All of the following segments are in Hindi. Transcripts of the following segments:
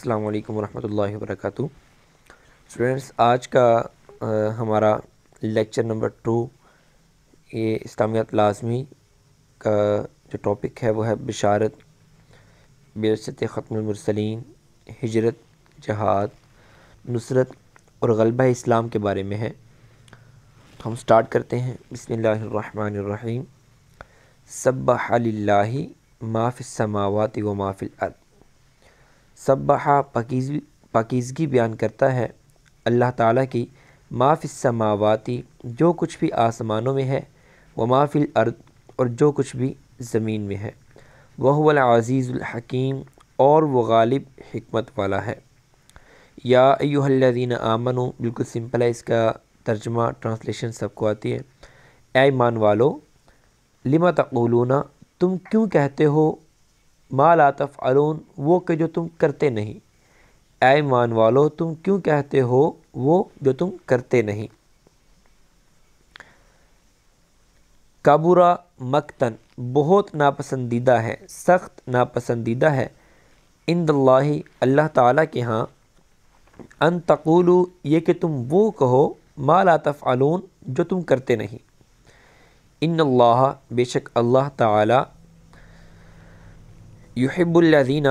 अस्सलाम वालेकुम रहमतुल्लाहि वबरकatuह स्टूडेंट्स आज का आ, हमारा लेक्चर नंबर टू ये इस्लामियात लाजमी का जो टॉपिक है वो है बशारत बेरसत ख़त्मसलिन हिजरत जहाद नुसरत और गलबा इस्लाम के बारे में है तो हम स्टार्ट करते हैं बसमीम सब माफ़िल समावत व माफ़िल अर्द बहा पकीज पकीजगी बयान करता है अल्लाह ताला की माफ समावाती जो कुछ भी आसमानों में है व माफिल अर्द और जो कुछ भी ज़मीन में है वह अजीज़ुलहकीम और वह गालिब हमत वाला है या अयुल्लिन आमन बिल्कुल सिंपल है इसका तर्जमा ट्रांसलेशन सबको आती है ऐमान वालो लिमा तकूलूना तुम क्यों कहते हो मा लातफ़ अलून वो के जो तुम करते नहीं ऐ मान वालो तुम क्यों कहते हो वो जो तुम करते नहीं काबूरा मक्तन बहुत नापसंदीदा है सख्त नापसंदीदा है इंदल्लाही अल्लाह ताला के यहाँ अन तकूलू ये कि तुम वो कहो मा लातफ़ अलून जो तुम करते नहीं इन बेशक अल्लाह ताला यहिबुल्लाजीना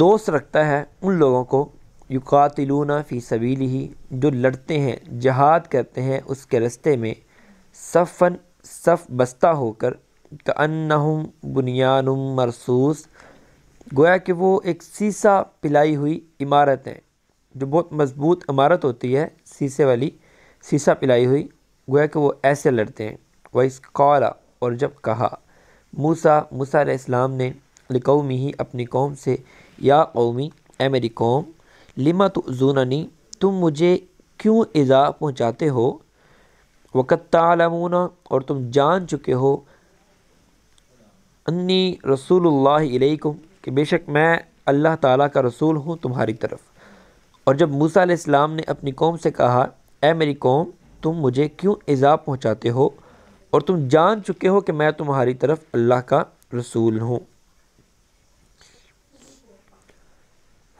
दोस्त रखता है उन लोगों को युकातिलूना फ़ी सबीली ही जो लड़ते हैं जहाद करते हैं उसके रस्ते में सफ़न सफ़ बस्ता होकर कन्नहुम बुनियान मरसूस गोया कि वो एक सीसा पिलाई हुई इमारत है जो बहुत मज़बूत इमारत होती है सीसे वाली सीसा पिलाई हुई गोया कि वो ऐसे लड़ते हैं वह इस कौला और जब कहा मूसा मूसा इस्लाम ने लिकौमी ही अपनी कौम से या कौमी ए मेरी कौम लिमा जूनानी तुम मुझे क्यों इज़ा पहुँचाते हो वक़त तालमूना और तुम जान चुके हो अन्नी रसूलुल्लाह कि बेशक मैं अल्लाह ताला का रसूल हूँ तुम्हारी तरफ और जब मूसा इस्लाम ने अपनी कौम से कहा ए मेरी कौम तुम मुझे क्यों इज़ा पहुँचाते हो और तुम जान चुके हो कि मैं तुम्हारी तरफ अल्लाह का रसूल हूँ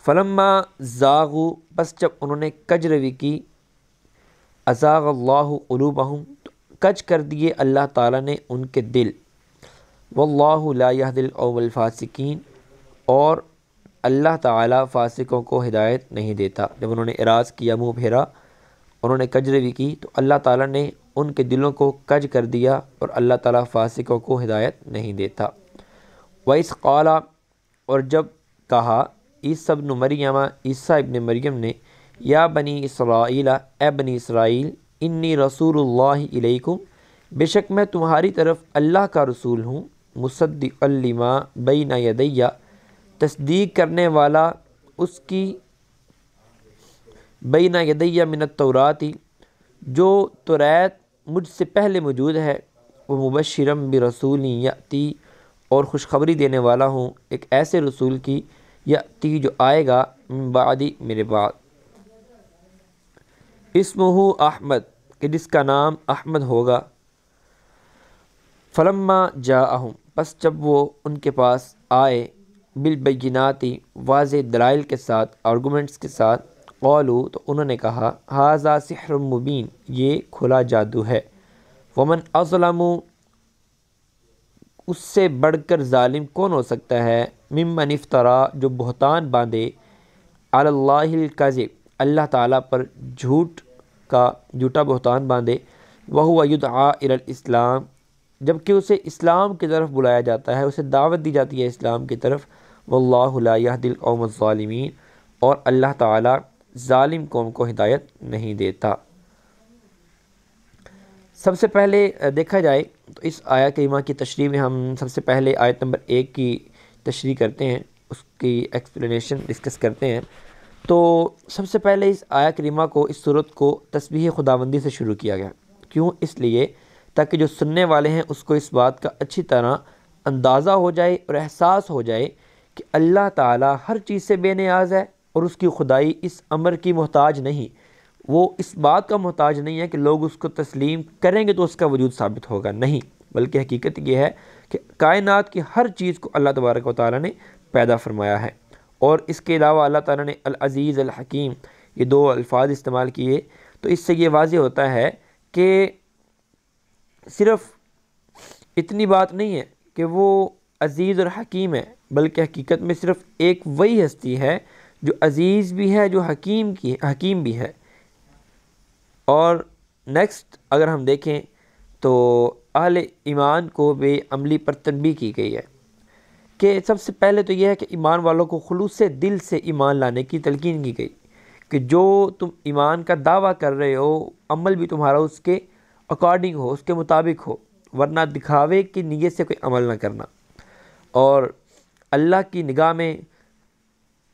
फलम्मा जागु बस जब उन्होंने कज की अजागल्लाबहम तो कज कर दिए अल्लाह ताला ने उनके दिल वल्लाह दिल अवलफासिकीन और अल्लाह ताला फासिकों को हिदायत नहीं देता जब उन्होंने इराज किया मुँह फेरा उन्होंने कजरवी की तो अल्लाह ताला ने उनके दिलों को कज कर दिया और अल्लाह ताला फासिकों को हिदायत नहीं देता वैस कौला और जब कहा ईसा न मरियमा ईसा इबन मरियम ने या बनी इसराइला ए बनी इसराइल इन्नी रसूलुल्लाह बेशक मैं तुम्हारी तरफ अल्लाह का रसूल हूँ मुसद्दिमा बीना यदैया तस्दीक करने वाला उसकी बीना यदैया मिनत तौराती जो तुरैत मुझसे पहले मौजूद है वो मुबशरम भी रसूल याती और खुशखबरी देने वाला हूँ एक ऐसे रसूल की याती जो आएगा बादी मेरे बाद इसमहू अहमद कि जिसका नाम अहमद होगा फलम्मा जा बस जब वो उनके पास आए बिलबैनाती वाज दलाइल के साथ आर्गूमेंट्स के साथ कौलू तो उन्होंने कहा हाजा सिहर मुबीन ये खुला जादू है वमन असलम उससे बढ़कर ालिम कौन हो सकता है ममन इफ्तरा जो बहतान बांधे अल्लाकज़ब अल्लाह ताला पर झूठ का झूठा बहतान बांधे वह युद्ध इस्लाम जबकि उसे इस्लाम की तरफ बुलाया जाता है उसे दावत दी जाती है इस्लाम की तरफ वल्लाह दिल और अल्लाह ताला ालिम कौम को हिदायत नहीं देता सबसे पहले देखा जाए तो इस आया करीमा की तशरी में हम सबसे पहले आयत नंबर एक की तशरी करते हैं उसकी एक्सप्लेनेशन डिस्कस करते हैं तो सबसे पहले इस आया करीमा को इस सूरत को तस्बी खुदाबंदी से शुरू किया गया क्यों इसलिए ताकि जो सुनने वाले हैं उसको इस बात का अच्छी तरह अंदाज़ा हो जाए और एहसास हो जाए कि अल्लाह ताला हर चीज़ से बेनियाज है और उसकी खुदाई इस अमर की मोहताज नहीं वो इस बात का मोहताज नहीं है कि लोग उसको तस्लीम करेंगे तो उसका वजूद साबित होगा नहीं बल्कि हकीकत यह है कि कायनात की हर चीज़ को अल्लाह तबारक वाली ने पैदा फरमाया है और इसके अलावा अल्लाह ताला ने अलअज़ीज़ अलहकीम ये दो अल्फाज इस्तेमाल किए तो इससे ये वाज होता है कि सिर्फ़ इतनी बात नहीं है कि वो अज़ीज़ और हकीम है बल्कि हकीकत में सिर्फ़ एक वही हस्ती है जो अज़ीज़ भी है जो हकीम की हकीम भी है और नेक्स्ट अगर हम देखें तो अहल ईमान को अमली पर तनबी की गई है कि सबसे पहले तो यह है कि ईमान वालों को खलूस दिल से ईमान लाने की तलकिन की गई कि जो तुम ईमान का दावा कर रहे हो अमल भी तुम्हारा उसके अकॉर्डिंग हो उसके मुताबिक हो वरना दिखावे की नीयत से कोई अमल ना करना और अल्लाह की निगाह में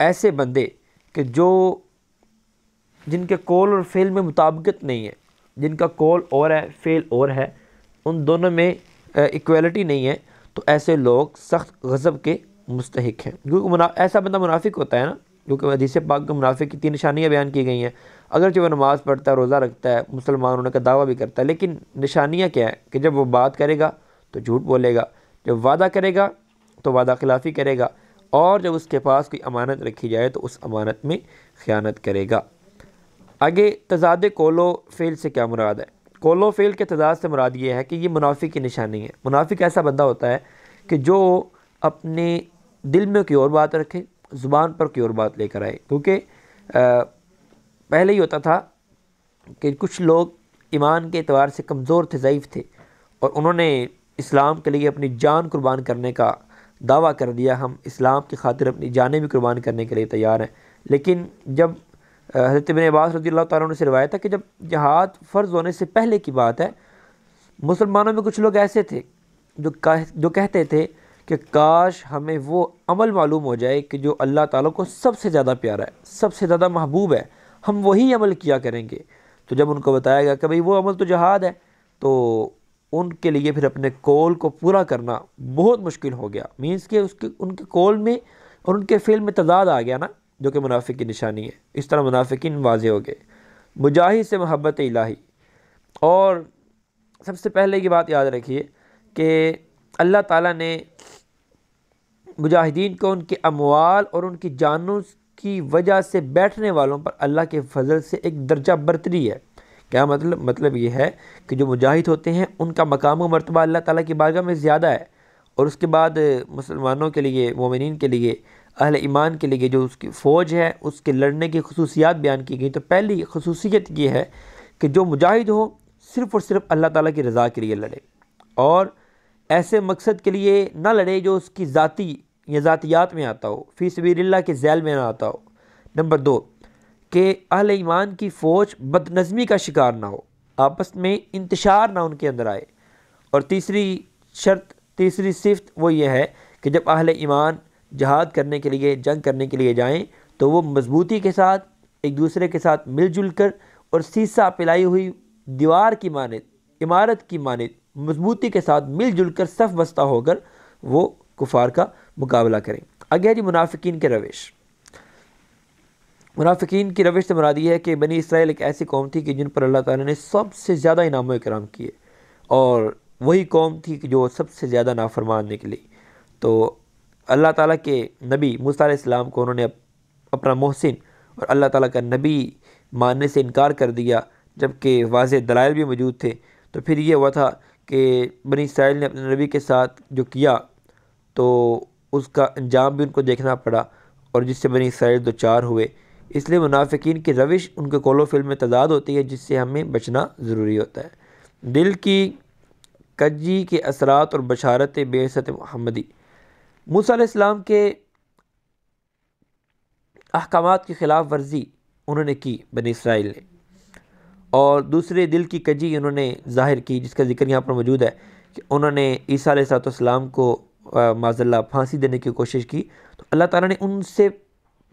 ऐसे बंदे कि जो जिनके कॉल और फेल में मुताबकत नहीं है जिनका कॉल और है फेल और है उन दोनों में इक्वलिटी नहीं है तो ऐसे लोग सख्त गज़ब के मुस्तक हैं क्योंकि मुना ऐसा बंदा मुनाफिक होता है ना क्योंकि हदीस पाक के मुनाफिक की तीन निशानियाँ बयान की गई हैं अगर जो वह नमाज़ पढ़ता है रोज़ा रखता है मुसलमान होने का दावा भी करता है लेकिन निशानियाँ क्या है कि जब वो बात करेगा तो झूठ बोलेगा जब वादा करेगा तो वादा खिलाफी करेगा और जब उसके पास कोई अमानत रखी जाए तो उस अमानत में ख़ानत करेगा आगे तजाद कोलो फेल से क्या मुराद है कोलो फेल के तजाद से मुराद ये है कि ये मुनाफी की निशानी है मुनाफिक ऐसा बंदा होता है कि जो अपने दिल में की और बात रखे ज़ुबान पर की और बात लेकर आए क्योंकि पहले ही होता था कि कुछ लोग ईमान के एतवार से कमज़ोर थे ज़यीफ़ थे और उन्होंने इस्लाम के लिए अपनी जान कुर्बान करने का दावा कर दिया हम इस्लाम की खातिर अपनी जानें भी कुर्बान करने के लिए तैयार हैं लेकिन जब हजरत बिन अब्बास रजी अल्लाह तुम ने रवायत है कि जब जहाद फ़र्ज होने से पहले की बात है मुसलमानों में कुछ लोग ऐसे थे जो कह जो कहते थे कि काश हमें वो अमल मालूम हो जाए कि जो अल्लाह ताला को सबसे ज़्यादा प्यारा है सबसे ज़्यादा महबूब है हम वही अमल किया करेंगे तो जब उनको बताया गया कि भाई वो अमल तो जहाद है तो उनके लिए फिर अपने कॉल को पूरा करना बहुत मुश्किल हो गया मीन्स कि उसके उनके कॉल में और उनके फेल में तजाद आ गया ना जो कि मुनाफिक की निशानी है इस तरह मुनाफिकिन वाजे हो गए मुजाहिद से महब्बत इलाही और सबसे पहले की बात याद रखिए कि अल्लाह ताला ने मुजाहिदीन को उनके अमवाल और उनकी जानों की वजह से बैठने वालों पर अल्लाह के फजल से एक दर्जा बरतरी है क्या मतलब मतलब ये है कि जो मुजाहिद होते हैं उनका मकाम व मरतबा अल्लाह ताला की बारगाह में ज़्यादा है और उसके बाद मुसलमानों के लिए ममिन के लिए अहल ईमान के लिए जो उसकी फ़ौज है उसके लड़ने की खसूसियात बयान की गई तो पहली खसूसियत ये है कि जो मुजाहिद हो सिर्फ़ और सिर्फ अल्लाह ताला की रज़ा के लिए लड़े और ऐसे मकसद के लिए ना लड़े जो उसकी ज़ाती या ज़ातियात में आता हो फ़ी सबील्ला के जैल में ना आता हो नंबर दो कि अहल ईमान की फ़ौज बदनज़मी का शिकार ना हो आपस में इंतशार ना उनके अंदर आए और तीसरी शर्त तीसरी सिफ्त वो ये है कि जब अहल ईमान जहाद करने के लिए जंग करने के लिए जाएं तो वो मजबूती के साथ एक दूसरे के साथ मिलजुल कर और सीसा पिलाई हुई दीवार की मानद इमारत की मानद मजबूती के साथ मिलजुल कर सफ बस्ता होकर वो कुफार का मुकाबला करें आगे जी मुनाफिकीन के रवेश मुनाफिकीन की रविश से मुरादी है कि बनी इसराइल एक ऐसी कौम थी कि जिन पर अल्लाह ताला ने सबसे ज़्यादा इनाम कराम किए और वही कौम थी कि जो सबसे ज़्यादा नाफरमान निकली तो अल्लाह ताला के नबी मूसा को उन्होंने अपना मोहसिन और अल्लाह ताला का नबी मानने से इनकार कर दिया जबकि वाज दलाइल भी मौजूद थे तो फिर ये हुआ था कि बनी इसराइल ने अपने नबी के साथ जो किया तो उसका अंजाम भी उनको देखना पड़ा और जिससे बनी इसराइल दो चार हुए इसलिए मुनाफिकीन की रविश उनके कोलो फिल्म में तादाद होती है जिससे हमें बचना ज़रूरी होता है दिल की कजी के असरात और बशारत बेसत महमदी मूसम के अहकाम की ख़िलाफ़ वर्जी उन्होंने की बन इसराइल ने और दूसरे दिल की कजी उन्होंने जाहिर की जिसका जिक्र यहाँ पर मौजूद है कि उन्होंने ईसा सात को माजल्ला फांसी देने की कोशिश की तो अल्लाह ताला ने उनसे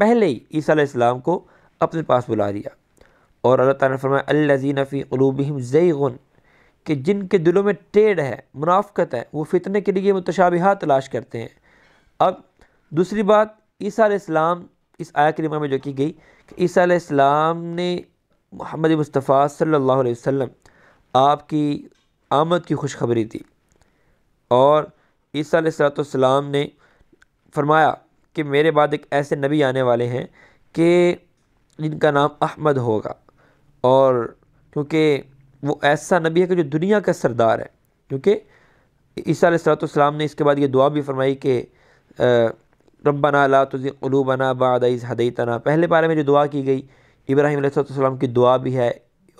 पहले ही ईसा इस्लाम को अपने पास बुला लिया और अल्लाह ताला ने फरमाया अल्लाजीन फ़ी क़लूबहम ज़ैगन कि जिनके दिलों में टेढ़ है मुनाफ़त है वो फितने के लिए मुतशाबहा तलाश करते हैं अब दूसरी बात ईसीम इस्लाम इस आया करीमा में जो की गई कि ईसीम ने मोहम्मद मुस्तफ़ा सल्लल्लाहु अलैहि वसल्लम आपकी आमद की खुशखबरी दी और ईसी सलाम ने फरमाया कि मेरे बाद एक ऐसे नबी आने वाले हैं कि जिनका नाम अहमद होगा और क्योंकि वो ऐसा नबी है कि जो दुनिया का सरदार है क्योंकि ईसा सलाम ने इसके बाद ये दुआ भी फरमाई कि रब्बना ला तुज़ीलूबना बाद हदीतना पहले बारे में जो दुआ की गई इब्राहिम सलाम की दुआ भी है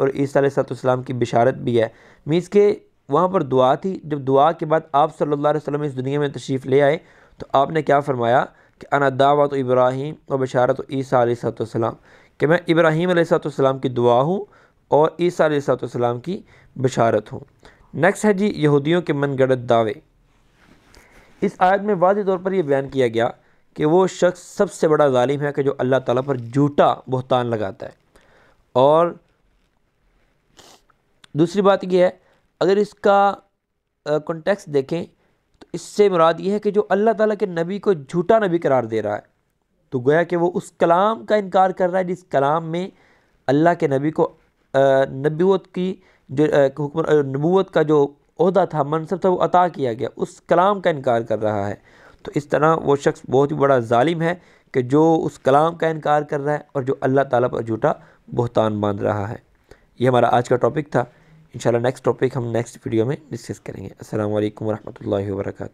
और ईसा सलाम की बिशारत भी है मीन्स के वहाँ पर दुआ थी जब दुआ के बाद आप सल्ला वसम इस दुनिया में तशरीफ़ ले आए तो आपने क्या फ़रमाया अना दावत इब्राहिम और बशारत ईसा सलाम कि मैं इब्राहिम सलाम की दुआ हूँ और ईसा सलाम की बशारत हूँ नेक्स्ट है जी यहूदियों के मनगढ़ दावे इस आयत में वाज तौर पर यह बयान किया गया कि वो शख्स सबसे बड़ा ालिम है कि जो अल्लाह ताला पर झूठा बहतान लगाता है और दूसरी बात यह है अगर इसका कॉन्टेक्स्ट देखें इससे मुराद ये है कि जो अल्लाह ताला के नबी को झूठा नबी करार दे रहा है तो गोया कि वो उस कलाम का इनकार कर रहा है जिस कलाम में अल्लाह के नबी को नबूत की जो हुक्म नबूत का जो अहदा था मनसब था वो अता किया गया उस कलाम का इनकार कर रहा है तो इस तरह वो शख्स बहुत ही बड़ा ालिम है कि जो उस कलाम का इनकार कर रहा है और जो अल्लाह ताला पर झूठा बहतान बांध रहा है ये हमारा आज का टॉपिक था इंशाल्लाह नेक्स्ट टॉपिक हम नेक्स्ट वीडियो में डिस्कस करेंगे असल वरहमल वर्का